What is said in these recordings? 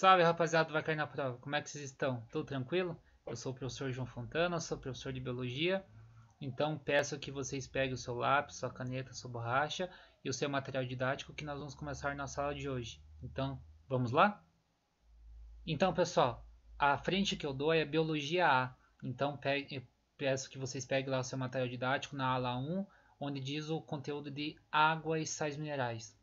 Salve rapaziada, vai cair na prova. Como é que vocês estão? Tudo tranquilo? Eu sou o professor João Fontana, sou professor de biologia. Então peço que vocês peguem o seu lápis, sua caneta, sua borracha e o seu material didático que nós vamos começar na sala de hoje. Então, vamos lá? Então, pessoal, a frente que eu dou é biologia A. Então, pegue, peço que vocês peguem lá o seu material didático na ala 1, onde diz o conteúdo de água e sais minerais.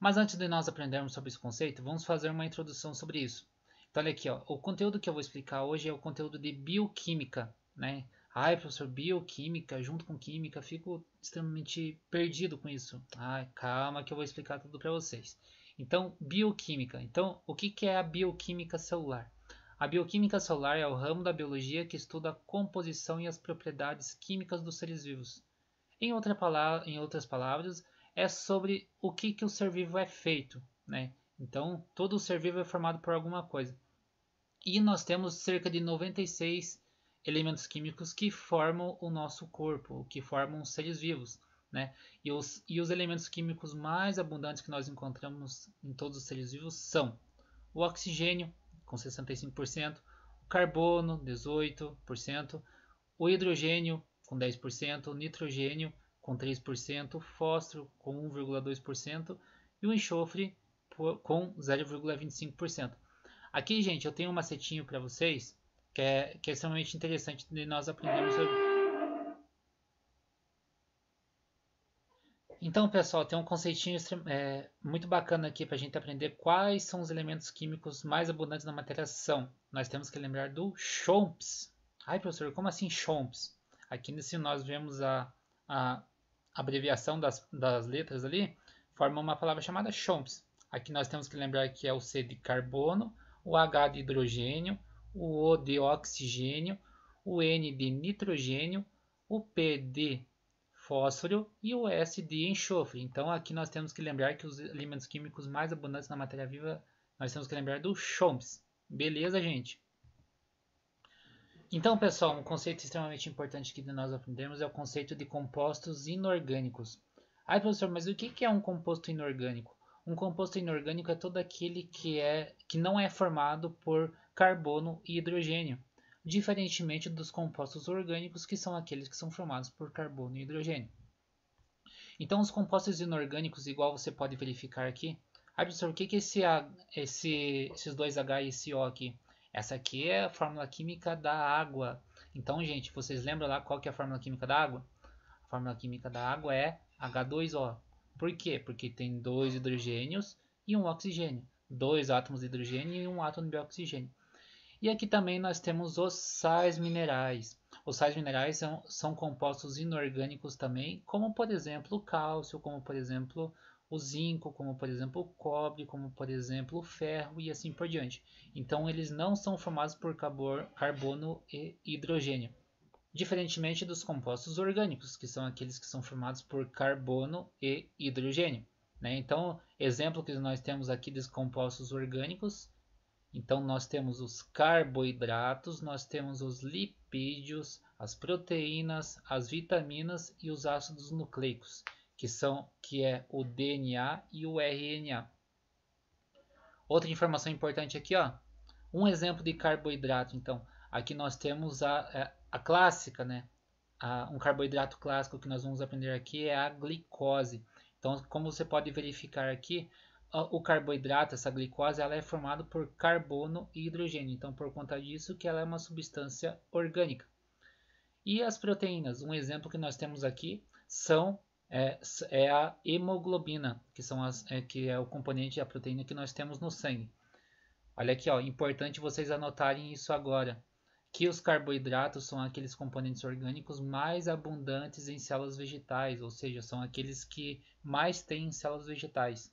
Mas antes de nós aprendermos sobre esse conceito, vamos fazer uma introdução sobre isso. Então, olha aqui, ó, o conteúdo que eu vou explicar hoje é o conteúdo de bioquímica. Né? Ai, professor, bioquímica, junto com química, fico extremamente perdido com isso. Ai, calma que eu vou explicar tudo para vocês. Então, bioquímica. Então, o que, que é a bioquímica celular? A bioquímica celular é o ramo da biologia que estuda a composição e as propriedades químicas dos seres vivos. Em, outra palavra, em outras palavras, é sobre o que, que o ser vivo é feito, né? Então, todo o ser vivo é formado por alguma coisa. E nós temos cerca de 96 elementos químicos que formam o nosso corpo, que formam os seres vivos. Né? E, os, e os elementos químicos mais abundantes que nós encontramos em todos os seres vivos são o oxigênio, com 65%, o carbono, 18%, o hidrogênio, com 10%, o nitrogênio, com 3%, o fósforo com 1,2% e o enxofre com 0,25%. Aqui, gente, eu tenho um macetinho para vocês que é, que é extremamente interessante de nós aprendermos sobre... Então, pessoal, tem um conceitinho é, muito bacana aqui para a gente aprender quais são os elementos químicos mais abundantes na matéria ação. Nós temos que lembrar do Chomps. Ai, professor, como assim Chomps? Aqui nesse nós vemos a, a abreviação das, das letras ali, forma uma palavra chamada chomps. Aqui nós temos que lembrar que é o C de carbono, o H de hidrogênio, o O de oxigênio, o N de nitrogênio, o P de fósforo e o S de enxofre. Então aqui nós temos que lembrar que os elementos químicos mais abundantes na matéria viva, nós temos que lembrar do chomps. Beleza, gente? Então, pessoal, um conceito extremamente importante que nós aprendemos é o conceito de compostos inorgânicos. Ah professor, mas o que é um composto inorgânico? Um composto inorgânico é todo aquele que, é, que não é formado por carbono e hidrogênio, diferentemente dos compostos orgânicos, que são aqueles que são formados por carbono e hidrogênio. Então, os compostos inorgânicos, igual você pode verificar aqui, ah, professor, o que, é esse, esse, esses dois H e esse O aqui? Essa aqui é a fórmula química da água. Então, gente, vocês lembram lá qual que é a fórmula química da água? A fórmula química da água é H2O. Por quê? Porque tem dois hidrogênios e um oxigênio. Dois átomos de hidrogênio e um átomo de oxigênio. E aqui também nós temos os sais minerais. Os sais minerais são, são compostos inorgânicos também, como por exemplo o cálcio, como por exemplo o zinco, como por exemplo o cobre, como por exemplo o ferro e assim por diante. Então eles não são formados por carbono e hidrogênio, diferentemente dos compostos orgânicos, que são aqueles que são formados por carbono e hidrogênio. Né? Então, exemplo que nós temos aqui dos compostos orgânicos, então nós temos os carboidratos, nós temos os lipídios, as proteínas, as vitaminas e os ácidos nucleicos que são que é o DNA e o RNA. Outra informação importante aqui, ó, um exemplo de carboidrato. Então, aqui nós temos a, é, a, clássica, né? A, um carboidrato clássico que nós vamos aprender aqui é a glicose. Então, como você pode verificar aqui, o carboidrato, essa glicose, ela é formada por carbono e hidrogênio. Então, por conta disso, que ela é uma substância orgânica. E as proteínas, um exemplo que nós temos aqui, são é, é a hemoglobina, que, são as, é, que é o componente da proteína que nós temos no sangue. Olha aqui, ó, importante vocês anotarem isso agora, que os carboidratos são aqueles componentes orgânicos mais abundantes em células vegetais, ou seja, são aqueles que mais têm em células vegetais.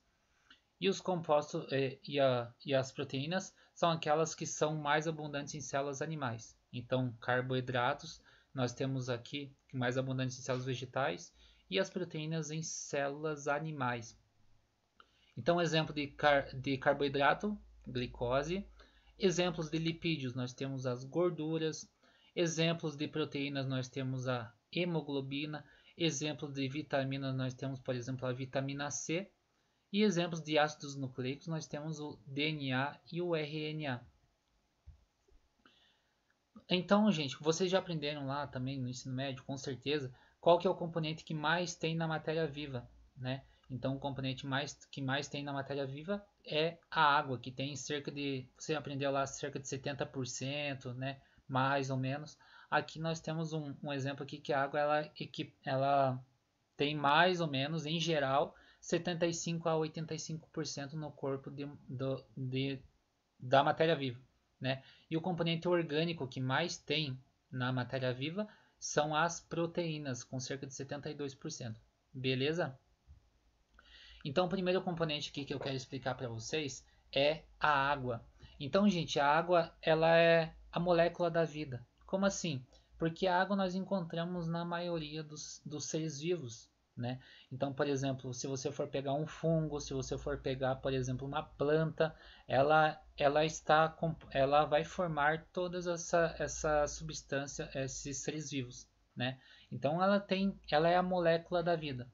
E os compostos é, e, a, e as proteínas são aquelas que são mais abundantes em células animais. Então, carboidratos, nós temos aqui mais abundantes em células vegetais e as proteínas em células animais. Então, exemplo de, car de carboidrato, glicose. Exemplos de lipídios, nós temos as gorduras. Exemplos de proteínas, nós temos a hemoglobina. Exemplos de vitaminas, nós temos, por exemplo, a vitamina C. E exemplos de ácidos nucleicos, nós temos o DNA e o RNA. Então, gente, vocês já aprenderam lá também no ensino médio, com certeza, qual que é o componente que mais tem na matéria viva, né? Então, o componente mais, que mais tem na matéria viva é a água, que tem cerca de, você aprendeu lá, cerca de 70%, né? Mais ou menos. Aqui nós temos um, um exemplo aqui que a água, ela, ela tem mais ou menos, em geral, 75% a 85% no corpo de, do, de, da matéria viva, né? E o componente orgânico que mais tem na matéria viva são as proteínas, com cerca de 72%. Beleza? Então, o primeiro componente aqui que eu quero explicar para vocês é a água. Então, gente, a água ela é a molécula da vida. Como assim? Porque a água nós encontramos na maioria dos, dos seres vivos. Né? Então, por exemplo, se você for pegar um fungo, se você for pegar, por exemplo, uma planta, ela, ela está, ela vai formar todas essa, essa substância, esses seres vivos, né? Então, ela tem, ela é a molécula da vida.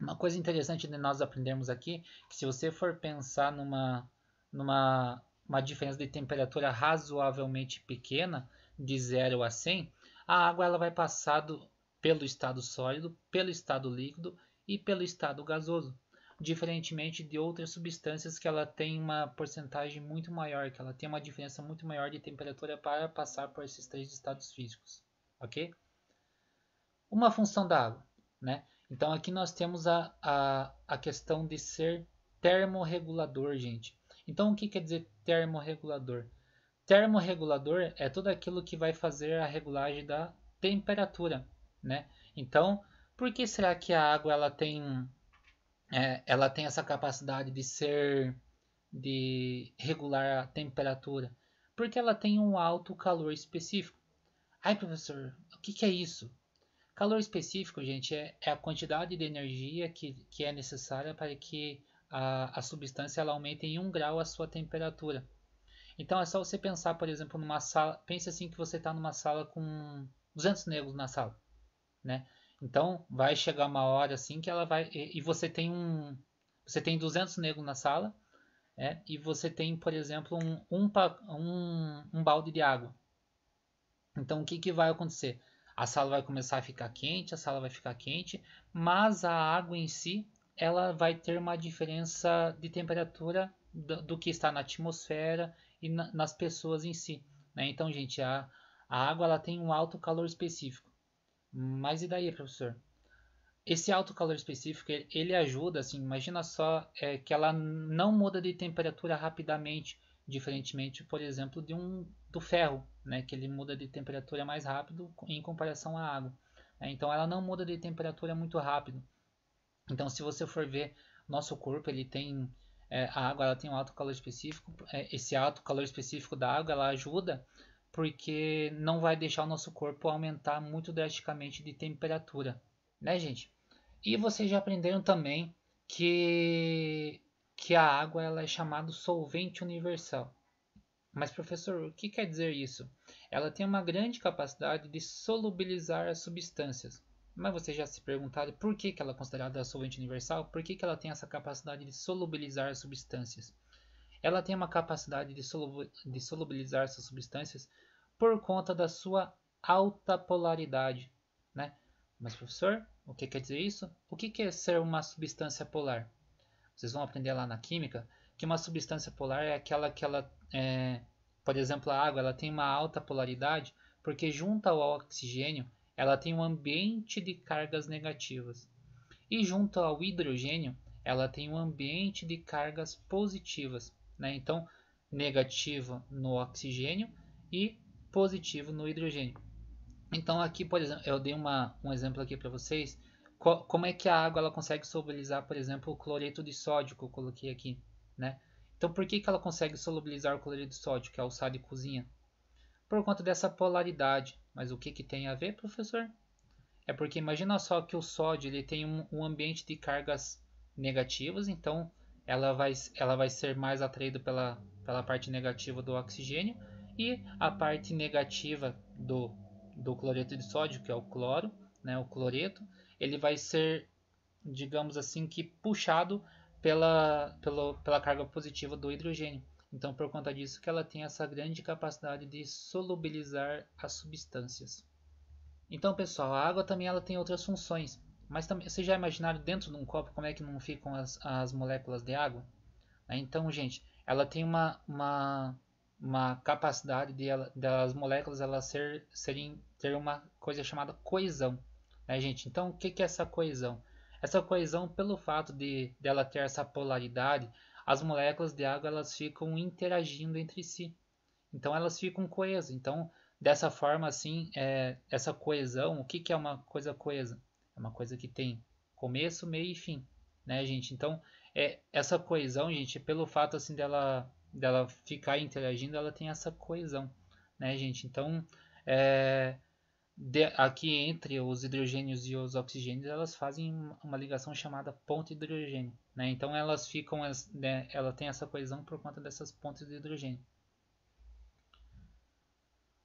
Uma coisa interessante de nós aprendermos aqui, que se você for pensar numa, numa uma diferença de temperatura razoavelmente pequena, de 0 a 100, a água ela vai passar do, pelo estado sólido, pelo estado líquido e pelo estado gasoso, diferentemente de outras substâncias que ela tem uma porcentagem muito maior, que ela tem uma diferença muito maior de temperatura para passar por esses três estados físicos, ok? Uma função da água, né? Então aqui nós temos a, a, a questão de ser termorregulador, gente. Então o que quer dizer termorregulador? Termorregulador é tudo aquilo que vai fazer a regulagem da temperatura né? Então, por que será que a água ela tem, é, ela tem essa capacidade de ser, de regular a temperatura? Porque ela tem um alto calor específico. Ai, professor, o que, que é isso? Calor específico, gente, é, é, a quantidade de energia que, que é necessária para que a, a substância ela aumente em um grau a sua temperatura. Então é só você pensar, por exemplo, numa sala. Pense assim que você está numa sala com 200 negros na sala né? Então vai chegar uma hora assim que ela vai e, e você tem um você tem 200 negros na sala, é, e você tem, por exemplo, um, um, um, um balde de água. Então o que, que vai acontecer? A sala vai começar a ficar quente, a sala vai ficar quente, mas a água em si ela vai ter uma diferença de temperatura do, do que está na atmosfera e na, nas pessoas em si. Né? Então, gente, a, a água ela tem um alto calor específico. Mas e daí, professor? Esse alto calor específico, ele, ajuda, assim, imagina só é, que ela não muda de temperatura rapidamente, diferentemente, por exemplo, de um do ferro, né, que ele muda de temperatura mais rápido em comparação à água. Né? Então, ela não muda de temperatura muito rápido. Então, se você for ver, nosso corpo ele tem é, a água, ela tem um alto calor específico. É, esse alto calor específico da água, ela ajuda porque não vai deixar o nosso corpo aumentar muito drasticamente de temperatura, né, gente? E vocês já aprenderam também que, que a água ela é chamada solvente universal. Mas, professor, o que quer dizer isso? Ela tem uma grande capacidade de solubilizar as substâncias. Mas vocês já se perguntaram por que, que ela é considerada solvente universal? Por que, que ela tem essa capacidade de solubilizar as substâncias? Ela tem uma capacidade de solubilizar suas substâncias por conta da sua alta polaridade, né? Mas professor, o que quer dizer isso? O que é ser uma substância polar? Vocês vão aprender lá na química que uma substância polar é aquela que ela, é, por exemplo, a água, ela tem uma alta polaridade porque junto ao oxigênio ela tem um ambiente de cargas negativas e junto ao hidrogênio ela tem um ambiente de cargas positivas. Né? Então, negativo no oxigênio e positivo no hidrogênio. Então, aqui, por exemplo, eu dei uma, um exemplo aqui para vocês. Co como é que a água ela consegue solubilizar, por exemplo, o cloreto de sódio que eu coloquei aqui, né? Então, por que, que ela consegue solubilizar o cloreto de sódio, que é o sal de cozinha? Por conta dessa polaridade. Mas o que, que tem a ver, professor? É porque imagina só que o sódio ele tem um, um ambiente de cargas negativas, então ela vai, ela vai ser mais atraída pela, pela parte negativa do oxigênio e a parte negativa do, do cloreto de sódio, que é o cloro, né, o cloreto, ele vai ser, digamos assim, que puxado pela, pelo pela carga positiva do hidrogênio. Então, por conta disso que ela tem essa grande capacidade de solubilizar as substâncias. Então, pessoal, a água também ela tem outras funções. Mas também, vocês já imaginaram dentro de um copo como é que não ficam as, as moléculas de água? Né? Então, gente, ela tem uma, uma, uma capacidade de ela, das moléculas elas ser, serem, ter uma coisa chamada coesão. Né, gente? Então, o que, que é essa coesão? Essa coesão, pelo fato de dela ter essa polaridade, as moléculas de água elas ficam interagindo entre si. Então, elas ficam coesas. Então, dessa forma, assim, é, essa coesão, o que, que é uma coisa coesa? É uma coisa que tem começo, meio e fim, né, gente? Então, é, essa coesão, gente, é pelo fato assim dela dela ficar interagindo, ela tem essa coesão, né, gente? Então, é, de, aqui entre os hidrogênios e os oxigênios, elas fazem uma ligação chamada ponte hidrogênio, né? Então, elas ficam, né, ela tem essa coesão por conta dessas pontes de hidrogênio.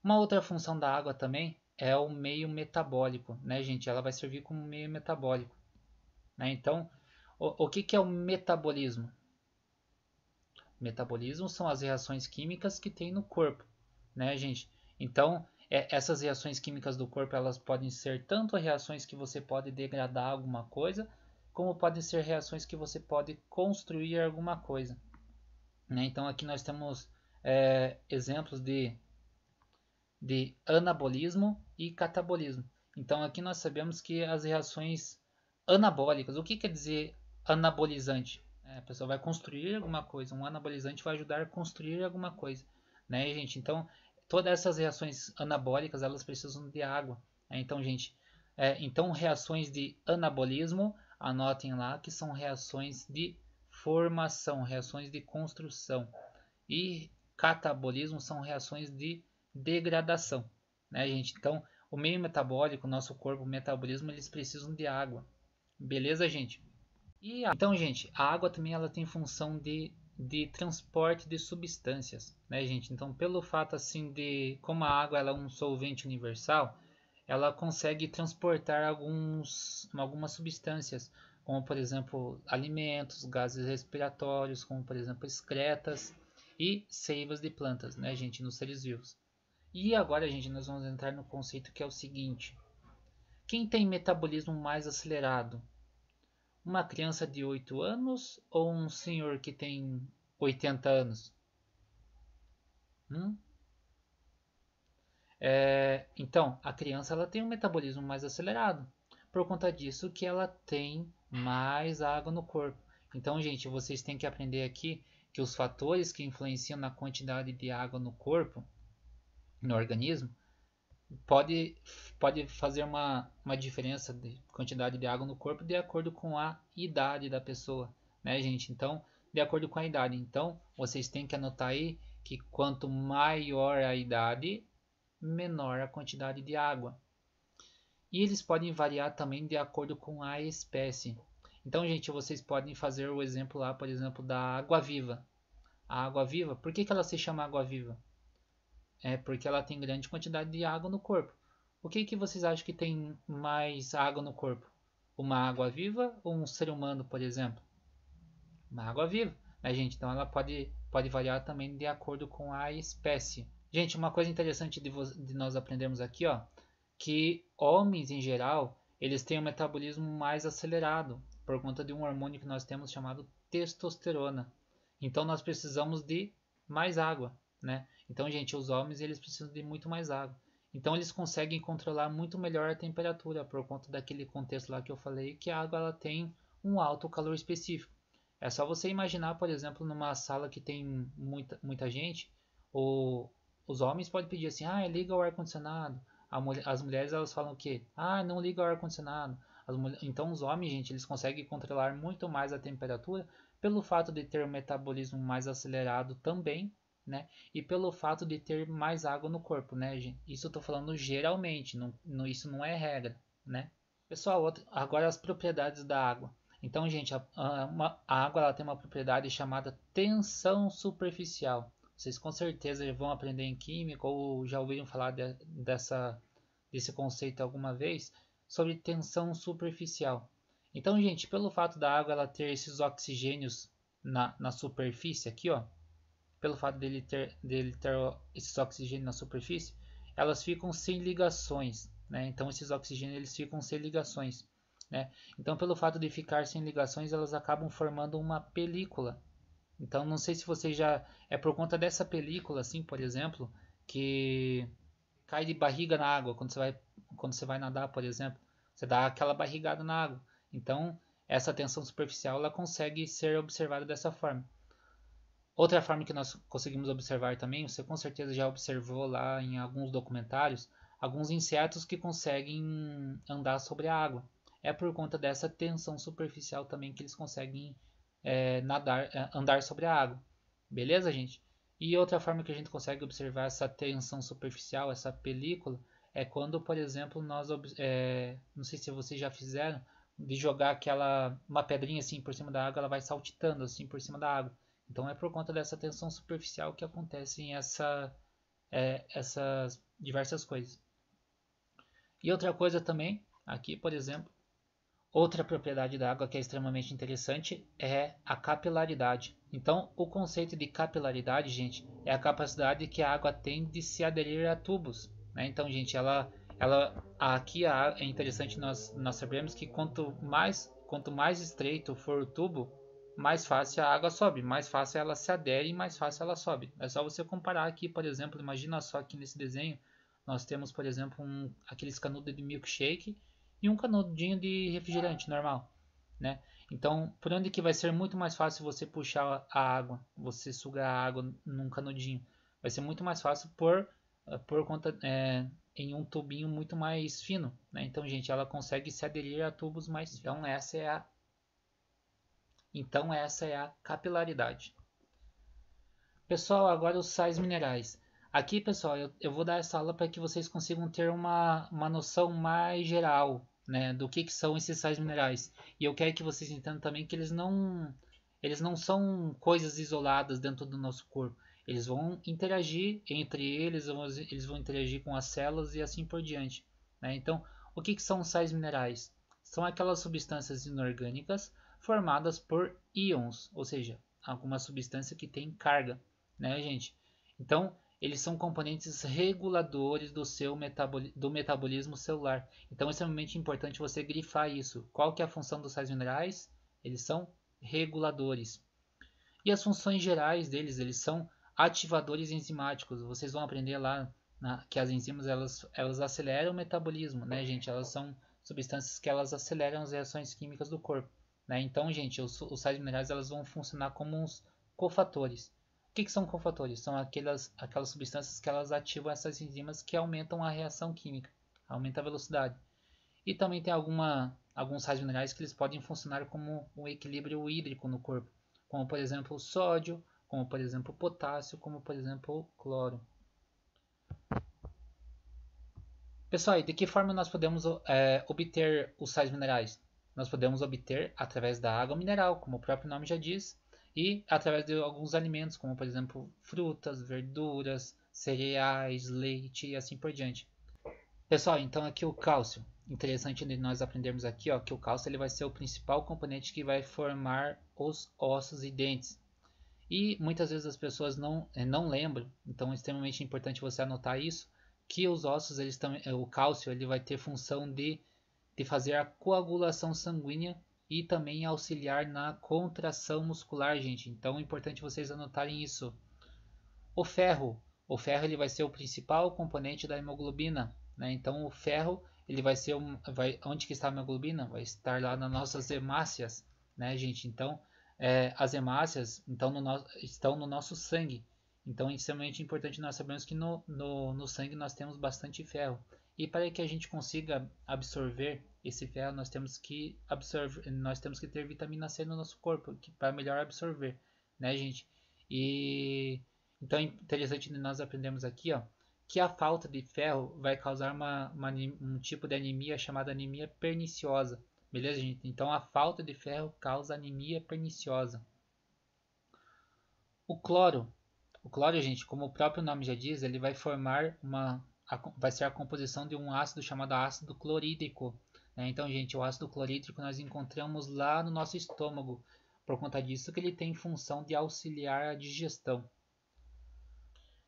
Uma outra função da água também é o meio metabólico, né, gente? Ela vai servir como meio metabólico. Né? Então, o, o que, que é o metabolismo? Metabolismo são as reações químicas que tem no corpo, né, gente? Então, é, essas reações químicas do corpo, elas podem ser tanto reações que você pode degradar alguma coisa, como podem ser reações que você pode construir alguma coisa. Né? Então, aqui nós temos é, exemplos de, de anabolismo e catabolismo. Então aqui nós sabemos que as reações anabólicas, o que quer dizer anabolizante? É, a pessoa vai construir alguma coisa, um anabolizante vai ajudar a construir alguma coisa, né, gente? Então todas essas reações anabólicas elas precisam de água. Né? Então, gente, é, então reações de anabolismo, anotem lá que são reações de formação, reações de construção. E catabolismo são reações de degradação né, gente? Então, o meio metabólico, o nosso corpo, o metabolismo, eles precisam de água. Beleza, gente? E então, gente, a água também ela tem função de, de transporte de substâncias, né, gente? Então, pelo fato assim de como a água ela é um solvente universal, ela consegue transportar alguns, algumas substâncias, como por exemplo alimentos, gases respiratórios, como por exemplo excretas e seivas de plantas, né, gente, nos seres vivos. E agora, gente, nós vamos entrar no conceito que é o seguinte: quem tem metabolismo mais acelerado? Uma criança de 8 anos ou um senhor que tem 80 anos? Hum? É, então, a criança ela tem um metabolismo mais acelerado. Por conta disso que ela tem mais água no corpo. Então, gente, vocês têm que aprender aqui que os fatores que influenciam na quantidade de água no corpo no organismo, pode, pode fazer uma, uma diferença de quantidade de água no corpo de acordo com a idade da pessoa, né, gente? Então, de acordo com a idade. Então, vocês têm que anotar aí que quanto maior a idade, menor a quantidade de água. E eles podem variar também de acordo com a espécie. Então, gente, vocês podem fazer o exemplo lá, por exemplo, da água viva. A água viva, por que, que ela se chama água viva? É porque ela tem grande quantidade de água no corpo. O que, que vocês acham que tem mais água no corpo? Uma água viva ou um ser humano, por exemplo? Uma água viva, né, gente? Então ela pode, pode variar também de acordo com a espécie. Gente, uma coisa interessante de, de nós aprendermos aqui, ó, que homens em geral, eles têm um metabolismo mais acelerado por conta de um hormônio que nós temos chamado testosterona. Então nós precisamos de mais água né? Então, gente, os homens eles precisam de muito mais água. Então eles conseguem controlar muito melhor a temperatura por conta daquele contexto lá que eu falei que a água ela tem um alto calor específico. É só você imaginar, por exemplo, numa sala que tem muita, muita gente, ou os homens podem pedir assim, ah, liga o ar-condicionado. As mulheres elas falam o quê? Ah, não liga o ar-condicionado. Então os homens, gente, eles conseguem controlar muito mais a temperatura pelo fato de ter um metabolismo mais acelerado também, né? E pelo fato de ter mais água no corpo, né, gente? Isso eu tô falando geralmente, não, não, isso não é regra, né? Pessoal, agora as propriedades da água. Então, gente, a, a, uma, a água ela tem uma propriedade chamada tensão superficial. Vocês com certeza vão aprender em química ou já ouviram falar de, dessa, desse conceito alguma vez sobre tensão superficial. Então, gente, pelo fato da água ela ter esses oxigênios na, na superfície aqui, ó, pelo fato dele ter, dele ter esses oxigênio na superfície, elas ficam sem ligações, né? Então esses oxigênios eles ficam sem ligações, né? Então pelo fato de ficar sem ligações, elas acabam formando uma película. Então não sei se você já é por conta dessa película, assim, por exemplo, que cai de barriga na água quando você vai quando você vai nadar, por exemplo, você dá aquela barrigada na água. Então essa tensão superficial ela consegue ser observada dessa forma. Outra forma que nós conseguimos observar também, você com certeza já observou lá em alguns documentários, alguns insetos que conseguem andar sobre a água. É por conta dessa tensão superficial também que eles conseguem é, nadar, é, andar sobre a água. Beleza, gente? E outra forma que a gente consegue observar essa tensão superficial, essa película, é quando, por exemplo, nós, é, não sei se vocês já fizeram, de jogar aquela uma pedrinha assim por cima da água, ela vai saltitando assim por cima da água. Então é por conta dessa tensão superficial que acontecem essa, é, essas diversas coisas. E outra coisa também, aqui por exemplo, outra propriedade da água que é extremamente interessante é a capilaridade. Então o conceito de capilaridade, gente, é a capacidade que a água tem de se aderir a tubos. Né? Então, gente, ela, ela aqui é interessante nós, nós sabermos que quanto mais, quanto mais estreito for o tubo, mais fácil a água sobe, mais fácil ela se adere e mais fácil ela sobe. É só você comparar aqui, por exemplo, imagina só aqui nesse desenho nós temos, por exemplo, um, aqueles canudos de milkshake e um canudinho de refrigerante normal, né? Então, por onde que vai ser muito mais fácil você puxar a água, você sugar a água num canudinho? Vai ser muito mais fácil por, por conta é, em um tubinho muito mais fino, né? Então, gente, ela consegue se aderir a tubos mais finos. Então, essa é a então essa é a capilaridade. Pessoal, agora os sais minerais. Aqui, pessoal, eu, eu vou dar essa aula para que vocês consigam ter uma, uma noção mais geral né, do que, que são esses sais minerais. E eu quero que vocês entendam também que eles não, eles não são coisas isoladas dentro do nosso corpo. Eles vão interagir entre eles, eles vão interagir com as células e assim por diante. Né? Então, o que, que são os sais minerais? São aquelas substâncias inorgânicas formadas por íons, ou seja, alguma substância que tem carga, né, gente? Então, eles são componentes reguladores do seu metaboli do metabolismo celular. Então, é extremamente importante você grifar isso. Qual que é a função dos sais minerais? Eles são reguladores. E as funções gerais deles, eles são ativadores enzimáticos. Vocês vão aprender lá na, que as enzimas elas, elas aceleram o metabolismo, né, gente? Elas são substâncias que elas aceleram as reações químicas do corpo. Né? Então, gente, os, os sais minerais elas vão funcionar como uns cofatores. O que, que são cofatores? São aquelas, aquelas substâncias que elas ativam essas enzimas que aumentam a reação química, aumenta a velocidade. E também tem alguma, alguns sais minerais que eles podem funcionar como um equilíbrio hídrico no corpo, como por exemplo o sódio, como por exemplo o potássio, como por exemplo o cloro. Pessoal, e de que forma nós podemos é, obter os sais minerais? nós podemos obter através da água mineral, como o próprio nome já diz, e através de alguns alimentos, como por exemplo frutas, verduras, cereais, leite e assim por diante. Pessoal, então aqui o cálcio. Interessante de nós aprendermos aqui ó, que o cálcio ele vai ser o principal componente que vai formar os ossos e dentes. E muitas vezes as pessoas não, eh, não lembram, então é extremamente importante você anotar isso, que os ossos, eles também, eh, o cálcio ele vai ter função de de fazer a coagulação sanguínea e também auxiliar na contração muscular, gente. Então é importante vocês anotarem isso. O ferro, o ferro ele vai ser o principal componente da hemoglobina, né? Então o ferro ele vai ser um, vai, onde que está a hemoglobina? Vai estar lá nas nossas hemácias, né, gente? Então é, as hemácias então, no no, estão no nosso sangue. Então, é extremamente importante nós sabemos que no, no, no sangue nós temos bastante ferro. E para que a gente consiga absorver esse ferro, nós temos que absorver, nós temos que ter vitamina C no nosso corpo para melhor absorver, né, gente? E então é interessante nós aprendemos aqui, ó, que a falta de ferro vai causar uma, uma, um tipo de anemia chamada anemia perniciosa, beleza, gente? Então a falta de ferro causa anemia perniciosa. O cloro, o cloro, gente, como o próprio nome já diz, ele vai formar uma a, vai ser a composição de um ácido chamado ácido clorídrico. Né? Então, gente, o ácido clorídrico nós encontramos lá no nosso estômago. Por conta disso que ele tem função de auxiliar a digestão.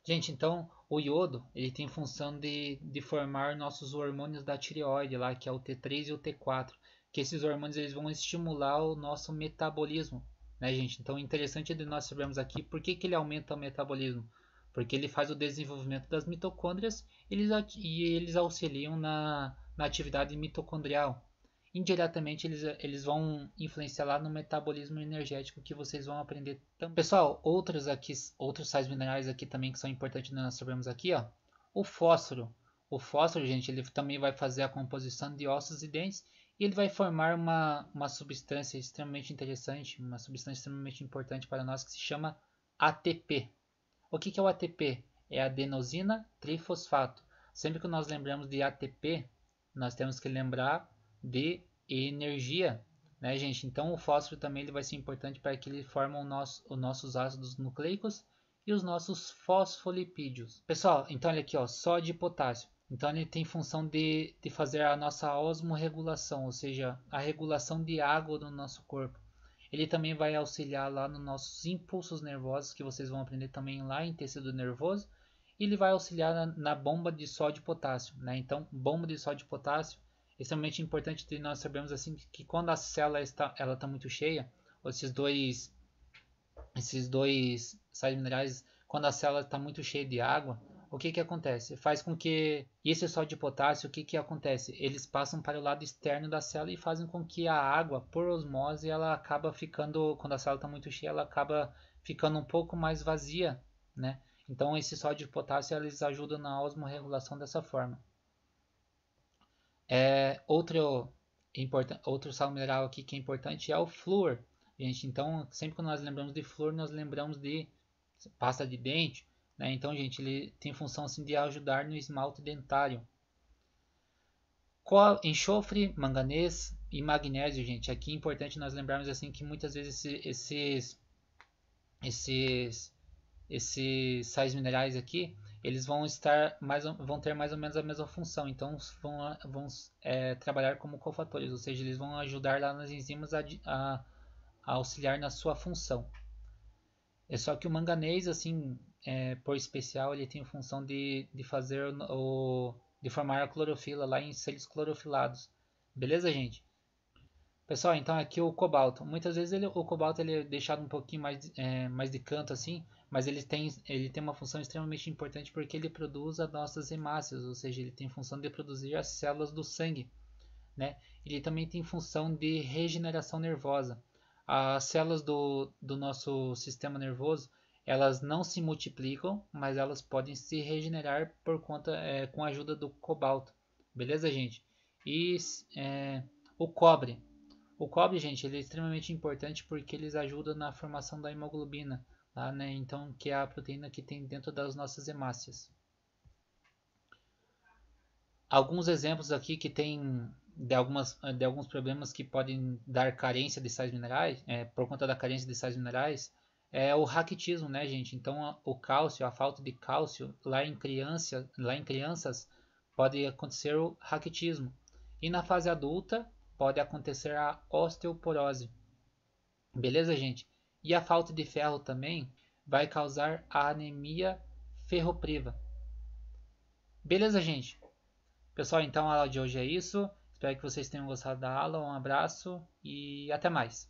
Gente, então o iodo ele tem função de, de formar nossos hormônios da tireoide lá, que é o T3 e o T4, que esses hormônios eles vão estimular o nosso metabolismo, né, gente? Então, interessante de nós sabermos aqui por que, que ele aumenta o metabolismo porque ele faz o desenvolvimento das mitocôndrias eles e eles auxiliam na, na atividade mitocondrial. Indiretamente, eles, eles vão influenciar lá no metabolismo energético que vocês vão aprender também. Pessoal, outros, aqui, outros sais minerais aqui também que são importantes nós sabemos aqui, ó, o fósforo. O fósforo, gente, ele também vai fazer a composição de ossos e dentes e ele vai formar uma, uma substância extremamente interessante, uma substância extremamente importante para nós que se chama ATP. O que, é o ATP? É adenosina trifosfato. Sempre que nós lembramos de ATP, nós temos que lembrar de energia, né, gente? Então o fósforo também ele vai ser importante para que ele forme nosso, os nossos ácidos nucleicos e os nossos fosfolipídios. Pessoal, então olha aqui, ó, sódio e potássio. Então ele tem função de, de fazer a nossa osmoregulação, ou seja, a regulação de água no nosso corpo. Ele também vai auxiliar lá nos nossos impulsos nervosos, que vocês vão aprender também lá em tecido nervoso. E ele vai auxiliar na, na bomba de sódio e potássio. Né? Então, bomba de sódio e potássio, extremamente importante de nós sabermos assim, que quando a célula está, ela está muito cheia, esses dois, esses dois sais minerais, quando a célula está muito cheia de água, o que, que acontece? Faz com que esse é sódio de potássio, o que, que acontece? Eles passam para o lado externo da célula e fazem com que a água, por osmose, ela acaba ficando, quando a célula está muito cheia, ela acaba ficando um pouco mais vazia, né? Então, esse sódio de potássio, eles ajudam na osmorregulação dessa forma. É, outro, outro sal mineral aqui que é importante é o flúor. Gente, então, sempre que nós lembramos de flúor, nós lembramos de pasta de dente, né? Então, gente, ele tem função assim, de ajudar no esmalte dentário. Qual, enxofre, manganês e magnésio, gente. Aqui é importante nós lembrarmos assim que muitas vezes esses, esses, esses sais minerais aqui, eles vão estar mais vão ter mais ou menos a mesma função então vão, vão é, trabalhar como cofatores ou seja eles vão ajudar lá nas enzimas a, a, a, auxiliar na sua função é só que o manganês assim é, por especial, ele tem a função de, de fazer o, de formar a clorofila lá em seres clorofilados. Beleza, gente? Pessoal, então aqui é o cobalto. Muitas vezes ele, o cobalto ele é deixado um pouquinho mais, é, mais de canto assim, mas ele tem, ele tem uma função extremamente importante porque ele produz as nossas hemácias, ou seja, ele tem função de produzir as células do sangue. Né? Ele também tem função de regeneração nervosa. As células do, do nosso sistema nervoso elas não se multiplicam, mas elas podem se regenerar por conta é, com a ajuda do cobalto. Beleza, gente? E é, o cobre. O cobre, gente, ele é extremamente importante porque eles ajudam na formação da hemoglobina, tá, né? Então, que é a proteína que tem dentro das nossas hemácias. Alguns exemplos aqui que tem de, algumas, de alguns problemas que podem dar carência de sais minerais, é, por conta da carência de sais minerais, é o raquitismo, né, gente? Então, o cálcio, a falta de cálcio lá em, criança, lá em crianças pode acontecer o raquitismo. E na fase adulta pode acontecer a osteoporose. Beleza, gente? E a falta de ferro também vai causar a anemia ferropriva. Beleza, gente? Pessoal, então a aula de hoje é isso. Espero que vocês tenham gostado da aula. Um abraço e até mais.